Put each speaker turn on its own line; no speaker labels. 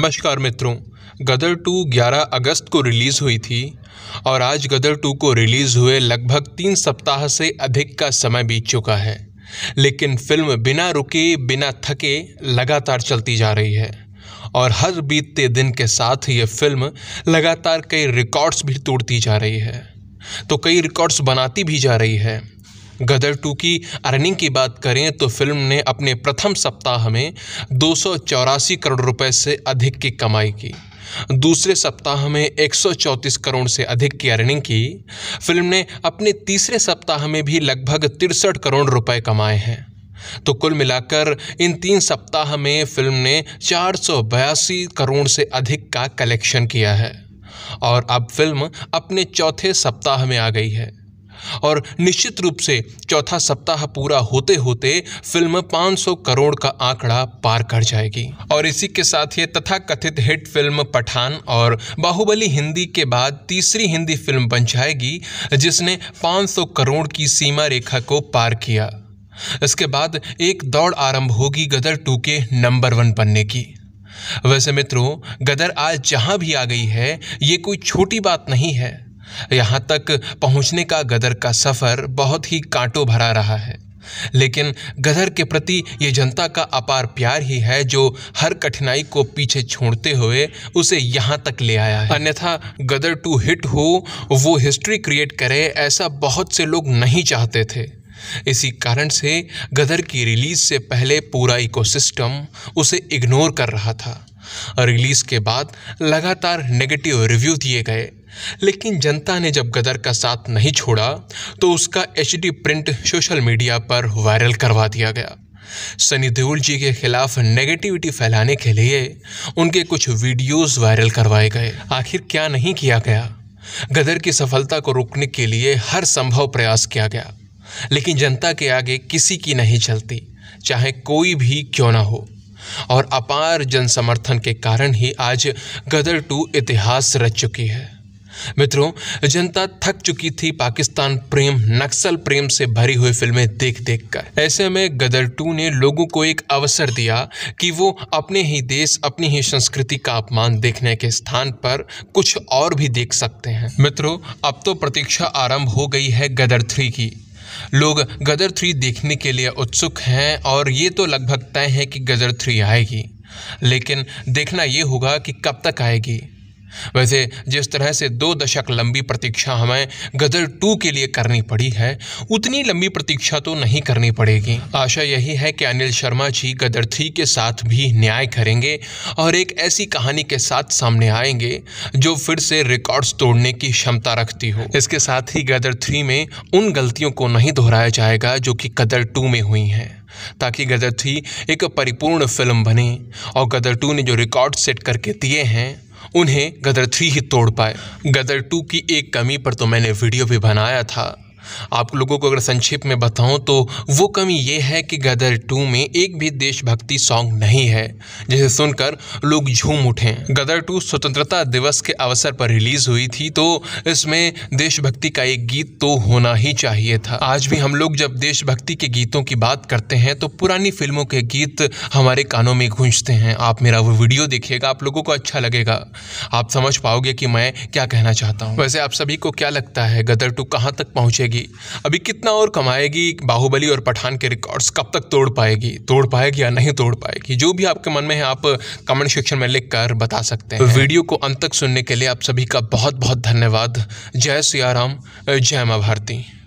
नमस्कार मित्रों गदर टू 11 अगस्त को रिलीज़ हुई थी और आज गदर टू को रिलीज़ हुए लगभग तीन सप्ताह से अधिक का समय बीत चुका है लेकिन फिल्म बिना रुके बिना थके लगातार चलती जा रही है और हर बीतते दिन के साथ ये फिल्म लगातार कई रिकॉर्ड्स भी तोड़ती जा रही है तो कई रिकॉर्ड्स बनाती भी जा रही है गदर टू की अर्निंग की बात करें तो फिल्म ने अपने प्रथम सप्ताह में दो करोड़ रुपए से अधिक की कमाई की दूसरे सप्ताह में 134 करोड़ से अधिक की अर्निंग की फिल्म ने अपने तीसरे सप्ताह में भी लगभग तिरसठ करोड़ रुपए कमाए हैं तो कुल मिलाकर इन तीन सप्ताह में फिल्म ने चार करोड़ से अधिक का कलेक्शन किया है और अब फिल्म अपने चौथे सप्ताह में आ गई है और निश्चित रूप से चौथा सप्ताह पूरा होते होते फिल्म 500 करोड़ का आंकड़ा पार कर जाएगी और इसी के साथ ये तथा कथित हिट फिल्म पठान और बाहुबली हिंदी के बाद तीसरी हिंदी फिल्म बन जाएगी जिसने 500 करोड़ की सीमा रेखा को पार किया इसके बाद एक दौड़ आरंभ होगी गदर टू के नंबर वन बनने की वैसे मित्रों गदर आज जहां भी आ गई है ये कोई छोटी बात नहीं है यहाँ तक पहुँचने का गदर का सफ़र बहुत ही कांटों भरा रहा है लेकिन गदर के प्रति ये जनता का अपार प्यार ही है जो हर कठिनाई को पीछे छोड़ते हुए उसे यहाँ तक ले आया है अन्यथा गदर टू हिट हो वो हिस्ट्री क्रिएट करे ऐसा बहुत से लोग नहीं चाहते थे इसी कारण से गदर की रिलीज से पहले पूरा इकोसिस्टम उसे इग्नोर कर रहा था रिलीज के बाद लगातार नेगेटिव रिव्यू दिए गए लेकिन जनता ने जब गदर का साथ नहीं छोड़ा तो उसका एच प्रिंट सोशल मीडिया पर वायरल करवा दिया गया सनी देओल जी के खिलाफ नेगेटिविटी फैलाने के लिए उनके कुछ वीडियोस वायरल करवाए गए आखिर क्या नहीं किया गया गदर की सफलता को रोकने के लिए हर संभव प्रयास किया गया लेकिन जनता के आगे किसी की नहीं चलती चाहे कोई भी क्यों ना हो और अपार जन समर्थन के कारण ही आज गदर टू इतिहास रच चुकी है मित्रों जनता थक चुकी थी पाकिस्तान प्रेम नक्सल प्रेम से भरी हुई फिल्में देख देख कर ऐसे में गदर टू ने लोगों को एक अवसर दिया कि वो अपने ही देश अपनी ही संस्कृति का अपमान देखने के स्थान पर कुछ और भी देख सकते हैं मित्रों अब तो प्रतीक्षा आरंभ हो गई है गदर थ्री की लोग गदर थ्री देखने के लिए उत्सुक हैं और ये तो लगभग तय है कि गदर थ्री आएगी लेकिन देखना ये होगा कि कब तक आएगी वैसे जिस तरह से दो दशक लंबी प्रतीक्षा हमें गदर टू के लिए करनी पड़ी है उतनी लंबी प्रतीक्षा तो नहीं करनी पड़ेगी आशा यही है कि अनिल शर्मा जी गदर थ्री के साथ भी न्याय करेंगे और एक ऐसी कहानी के साथ सामने आएंगे जो फिर से रिकॉर्ड्स तोड़ने की क्षमता रखती हो इसके साथ ही गदर थ्री में उन गलतियों को नहीं दोहराया जाएगा जो कि गदर टू में हुई हैं ताकि गदर थ्री एक परिपूर्ण फिल्म बने और गदर टू ने जो रिकॉर्ड सेट करके दिए हैं उन्हें गदर थ्री ही तोड़ पाए गदर टू की एक कमी पर तो मैंने वीडियो भी बनाया था आप लोगों को अगर संक्षेप में बताऊं तो वो कमी ये है कि गदर टू में एक भी देशभक्ति सॉन्ग नहीं है जिसे सुनकर लोग झूम उठे गदर टू स्वतंत्रता दिवस के अवसर पर रिलीज हुई थी तो इसमें देशभक्ति का एक गीत तो होना ही चाहिए था आज भी हम लोग जब देशभक्ति के गीतों की बात करते हैं तो पुरानी फिल्मों के गीत हमारे कानों में गूंजते हैं आप मेरा वो वीडियो देखिएगा आप लोगों को अच्छा लगेगा आप समझ पाओगे कि मैं क्या कहना चाहता हूँ वैसे आप सभी को क्या लगता है गदर टू कहाँ तक पहुँचेगी जाएगी अभी कितना और कमाएगी बाहुबली और पठान के रिकॉर्ड्स कब तक तोड़ पाएगी तोड़ पाएगी या नहीं तोड़ पाएगी जो भी आपके मन में है आप कमेंट सेक्शन में लिख कर बता सकते हैं वीडियो को अंत तक सुनने के लिए आप सभी का बहुत बहुत धन्यवाद जय सियाराम जय माँ भारती